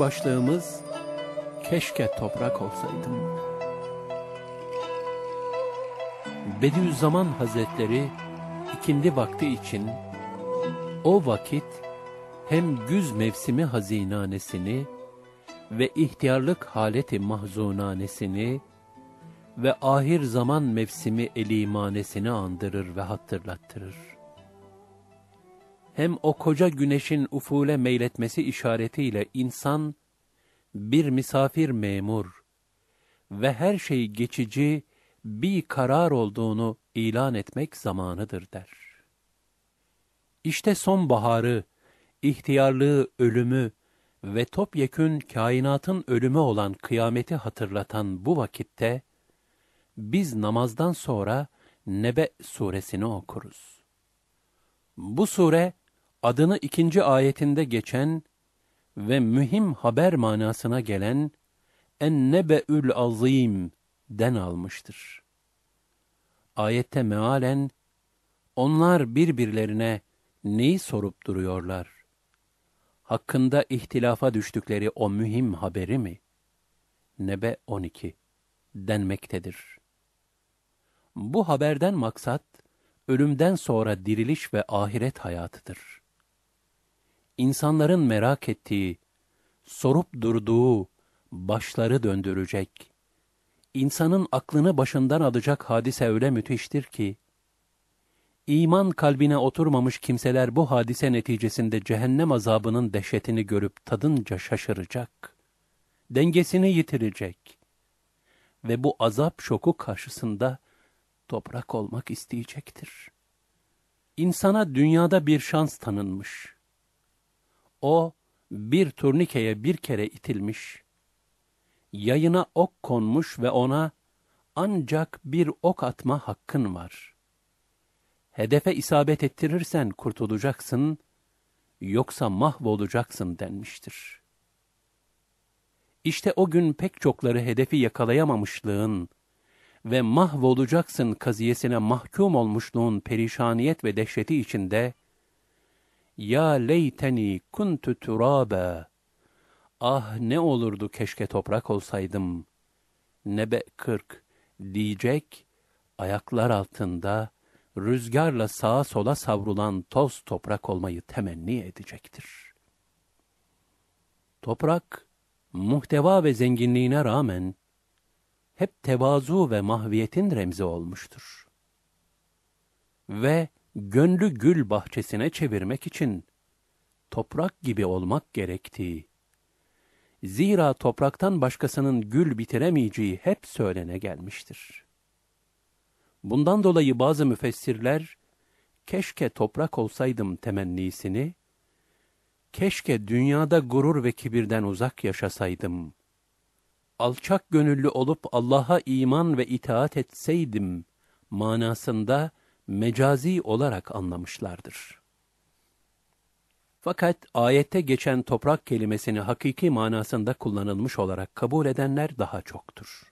Başlığımız Keşke Toprak Olsaydım. Bediüzzaman Hazretleri ikindi vakti için o vakit hem güz mevsimi hazinanesini ve ihtiyarlık haleti mahzunanesini ve ahir zaman mevsimi elimanesini andırır ve hatırlattırır hem o koca güneşin ufule meyletmesi işaretiyle insan, bir misafir memur ve her şey geçici bir karar olduğunu ilan etmek zamanıdır der. İşte sonbaharı, ihtiyarlığı, ölümü ve topyekün kainatın ölümü olan kıyameti hatırlatan bu vakitte, biz namazdan sonra Nebe suresini okuruz. Bu sure, adını ikinci ayetinde geçen ve mühim haber manasına gelen ennebeül azim den almıştır. Ayette mealen, onlar birbirlerine neyi sorup duruyorlar? Hakkında ihtilafa düştükleri o mühim haberi mi? Nebe 12 denmektedir. Bu haberden maksat, ölümden sonra diriliş ve ahiret hayatıdır insanların merak ettiği, sorup durduğu, başları döndürecek, insanın aklını başından alacak hadise öyle müthiştir ki, iman kalbine oturmamış kimseler bu hadise neticesinde cehennem azabının dehşetini görüp tadınca şaşıracak. Dengesini yitirecek. Ve bu azap şoku karşısında toprak olmak isteyecektir. İnsana dünyada bir şans tanınmış. O bir turnikeye bir kere itilmiş, yayına ok konmuş ve ona ancak bir ok atma hakkın var. Hedefe isabet ettirirsen kurtulacaksın, yoksa mahvolacaksın denmiştir. İşte o gün pek çokları hedefi yakalayamamışlığın ve mahvolacaksın kaziyesine mahkum olmuşluğun perişaniyet ve dehşeti içinde, ya leyteni kuntu turaba. Ah ne olurdu keşke toprak olsaydım. Nebe 40 diyecek, ayaklar altında rüzgarla sağa sola savrulan toz toprak olmayı temenni edecektir. Toprak, muhteva ve zenginliğine rağmen hep tevazu ve mahviyetin remzi olmuştur. Ve gönlü gül bahçesine çevirmek için toprak gibi olmak gerektiği. Zira topraktan başkasının gül bitiremeyeceği hep söylene gelmiştir. Bundan dolayı bazı müfessirler, keşke toprak olsaydım temennisini, keşke dünyada gurur ve kibirden uzak yaşasaydım, alçak gönüllü olup Allah'a iman ve itaat etseydim manasında, mecazi olarak anlamışlardır. Fakat ayette geçen toprak kelimesini hakiki manasında kullanılmış olarak kabul edenler daha çoktur.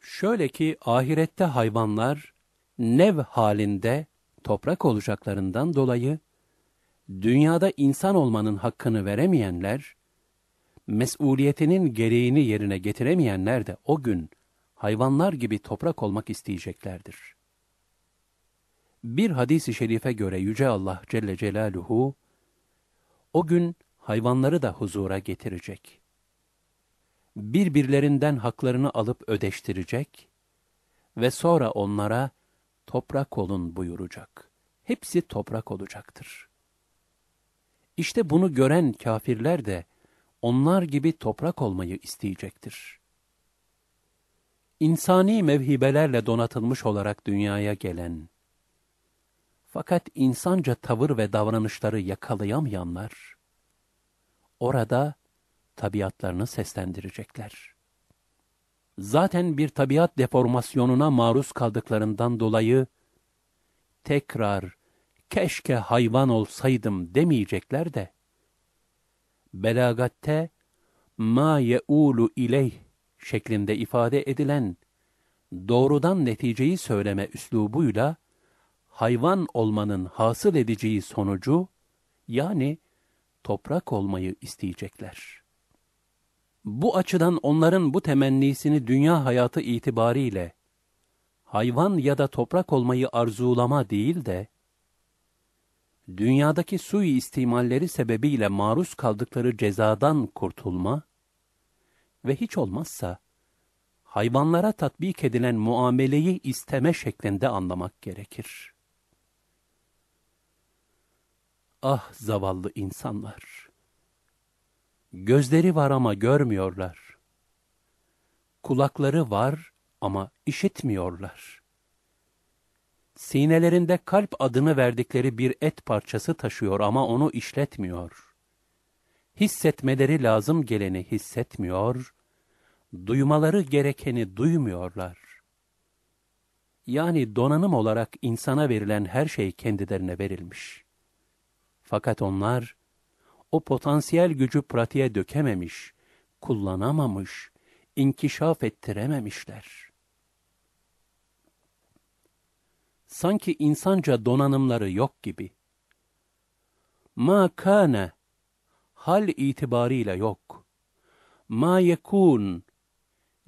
Şöyle ki ahirette hayvanlar nev halinde toprak olacaklarından dolayı dünyada insan olmanın hakkını veremeyenler, mesuliyetinin gereğini yerine getiremeyenler de o gün hayvanlar gibi toprak olmak isteyeceklerdir.'' Bir hadis-i şerife göre Yüce Allah Celle Celaluhu, o gün hayvanları da huzura getirecek. Birbirlerinden haklarını alıp ödeştirecek ve sonra onlara toprak olun buyuracak. Hepsi toprak olacaktır. İşte bunu gören kafirler de onlar gibi toprak olmayı isteyecektir. İnsani mevhibelerle donatılmış olarak dünyaya gelen, fakat insanca tavır ve davranışları yakalayamayanlar, orada tabiatlarını seslendirecekler. Zaten bir tabiat deformasyonuna maruz kaldıklarından dolayı, tekrar keşke hayvan olsaydım demeyecekler de, belagatte ma ye'ulu ileyh şeklinde ifade edilen doğrudan neticeyi söyleme üslubuyla hayvan olmanın hasıl edeceği sonucu, yani toprak olmayı isteyecekler. Bu açıdan onların bu temennisini dünya hayatı itibariyle, hayvan ya da toprak olmayı arzulama değil de, dünyadaki istimalleri sebebiyle maruz kaldıkları cezadan kurtulma ve hiç olmazsa hayvanlara tatbik edilen muameleyi isteme şeklinde anlamak gerekir. Ah zavallı insanlar! Gözleri var ama görmüyorlar. Kulakları var ama işitmiyorlar. Sinelerinde kalp adını verdikleri bir et parçası taşıyor ama onu işletmiyor. Hissetmeleri lazım geleni hissetmiyor, duymaları gerekeni duymuyorlar. Yani donanım olarak insana verilen her şey kendilerine verilmiş.'' Fakat onlar o potansiyel gücü pratiğe dökememiş, kullanamamış, inkişaf ettirememişler. Sanki insanca donanımları yok gibi. Ma kana hal itibarıyla yok. Ma yekun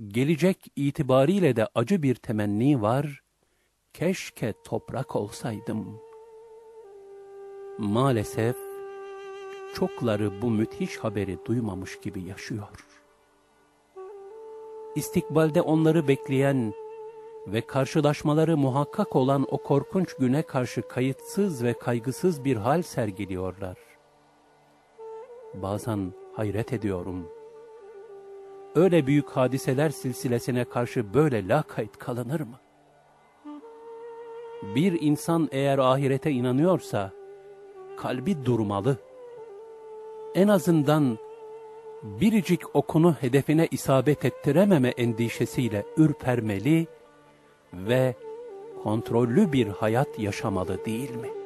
gelecek itibariyle de acı bir temenni var. Keşke toprak olsaydım.'' Maalesef çokları bu müthiş haberi duymamış gibi yaşıyor. İstikbalde onları bekleyen ve karşılaşmaları muhakkak olan o korkunç güne karşı kayıtsız ve kaygısız bir hal sergiliyorlar. Bazen hayret ediyorum. Öyle büyük hadiseler silsilesine karşı böyle lakayt kalınır mı? Bir insan eğer ahirete inanıyorsa, kalbi durmalı. En azından biricik okunu hedefine isabet ettirememe endişesiyle ürpermeli ve kontrollü bir hayat yaşamalı değil mi?''